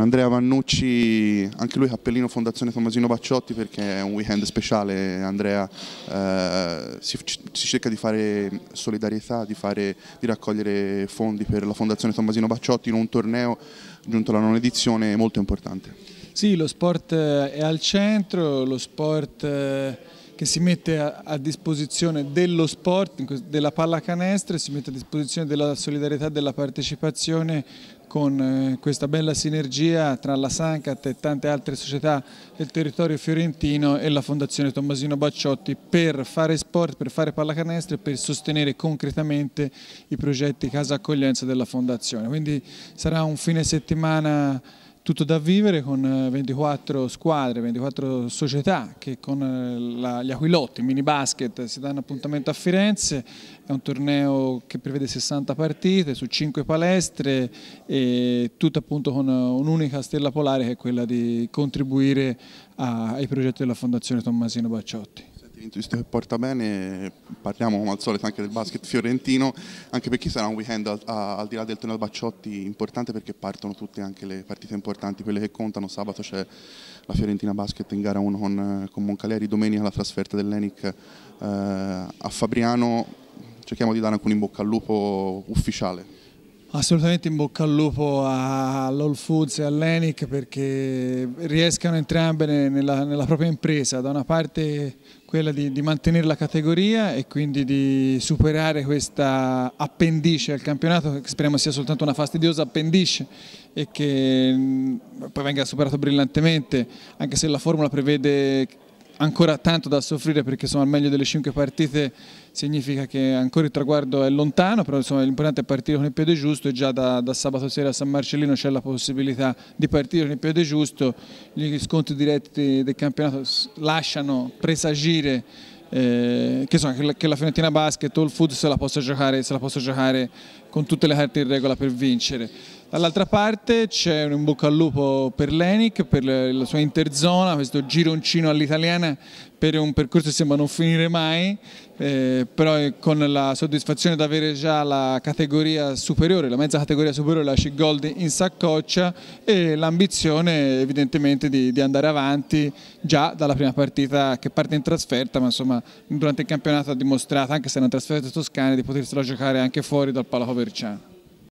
Andrea Vannucci, anche lui cappellino Fondazione Tommasino Bacciotti perché è un weekend speciale, Andrea eh, si, si, cerca di fare solidarietà, di, fare, di, raccogliere fondi per la Fondazione Tommasino Bacciotti in un torneo giunto alla nona edizione molto importante. Sì, lo sport eh, è al centro, lo sport eh, che si mette a, disposizione dello sport, della pallacanestro e si mette a disposizione della solidarietà e della partecipazione con eh, questa bella sinergia tra la Sancat e tante altre società del territorio fiorentino e la Fondazione Tommasino Bacciotti per fare sport, per fare pallacanestro e per sostenere concretamente i progetti Casa Accoglienza della Fondazione. Quindi sarà un fine settimana tutto da vivere con 24 eh, squadre, 24 società che con eh, la, gli Aquilotti, mini basket, si danno appuntamento a Firenze, è un torneo che prevede 60 partite su 5 palestre e tutto appunto con eh, un'unica stella polare che è quella di contribuire a, ai progetti della Fondazione Tommasino Bacciotti vinto visto che porta bene, parliamo come al solito anche del basket fiorentino, anche per chi sarà un weekend al, a, al di là del torneo Bacciotti importante perché partono tutte anche le partite importanti, quelle che contano, sabato c'è la Fiorentina Basket in gara 1 con, con Moncaleri, domenica la trasferta dell'Enic eh, a Fabriano, cerchiamo di dare anche un in bocca al lupo ufficiale. Assolutamente in bocca al lupo all'All Foods e all'ENIC perché riescano entrambe nella, nella, propria impresa, da una parte quella di, di, mantenere la categoria e quindi di superare questa appendice al campionato, che speriamo sia soltanto una fastidiosa appendice e che mm, poi venga superato brillantemente, anche se la formula prevede ancora tanto da soffrire perché sono al meglio delle 5 partite significa che ancora il traguardo è lontano, però l'importante è partire con il piede giusto e già da, da sabato sera a San Marcellino c'è la possibilità di partire con il piede giusto, gli scontri diretti del campionato lasciano presagire eh, che, so, che, la Fiorentina Basket o il Food se la possa giocare, se la possa giocare con tutte le carte in regola per vincere. Dall'altra parte c'è un in bocca al lupo per l'ENIC, per la sua interzona, questo gironcino all'italiana per un percorso che sembra non finire mai, eh, però con la soddisfazione di avere già la categoria superiore, la mezza categoria superiore, la C-Gold in saccoccia e l'ambizione evidentemente di, di, andare avanti già dalla prima partita che parte in trasferta, ma insomma durante il campionato ha dimostrato, anche se è una trasferta toscana, di potersela giocare anche fuori dal Palaco Verciano.